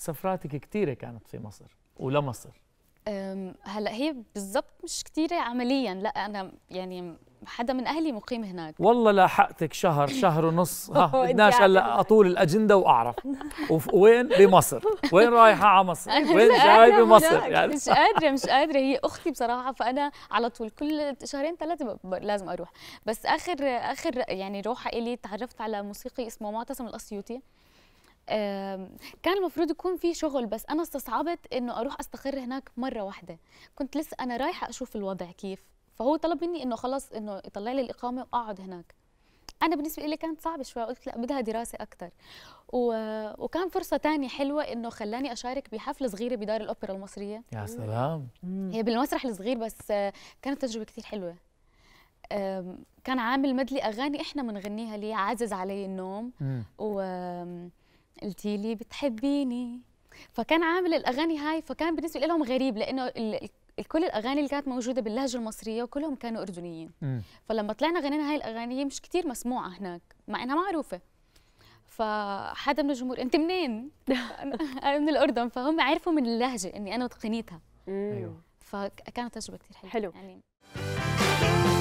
سفراتك كثيره كانت في مصر ولمصر هلا هي بالضبط مش كثيره عمليا لا انا يعني حدا من اهلي مقيم هناك والله لاحقتك شهر شهر ونص ها بدناش يعني. هلا اطول الاجنده واعرف وين بمصر وين رايحه على مصر وين جاي بمصر يعني مش قادره مش قادره هي اختي بصراحه فانا على طول كل شهرين ثلاثه لازم اروح بس اخر اخر يعني روحه الي تعرفت على موسيقي اسمه معتصم الاسيوطي كان المفروض يكون في شغل بس انا استصعبت انه اروح استقر هناك مره واحده كنت لسه انا رايحه اشوف الوضع كيف فهو طلب مني انه خلص انه يطلع لي الاقامه واقعد هناك انا بالنسبه لي كانت صعبه شوي قلت لا بدها دراسه اكثر و... وكان فرصه تانية حلوه انه خلاني اشارك بحفله صغيره بدار الاوبرا المصريه يا سلام هي بالمسرح الصغير بس كانت تجربه كثير حلوه كان عامل مدلي اغاني احنا بنغنيها ليه عزز علي النوم مم. و... قلتي لي بتحبيني فكان عامل الاغاني هاي فكان بالنسبه لهم غريب لانه كل الاغاني اللي كانت موجوده باللهجه المصريه وكلهم كانوا اردنيين م. فلما طلعنا غنينا هاي الاغاني هي مش كثير مسموعه هناك مع انها معروفه فحدا من الجمهور انت منين انا من الاردن فهم عرفوا من اللهجه اني انا وتقنيتها ايوه فكانت تجربه كثير حلوه حلو يعني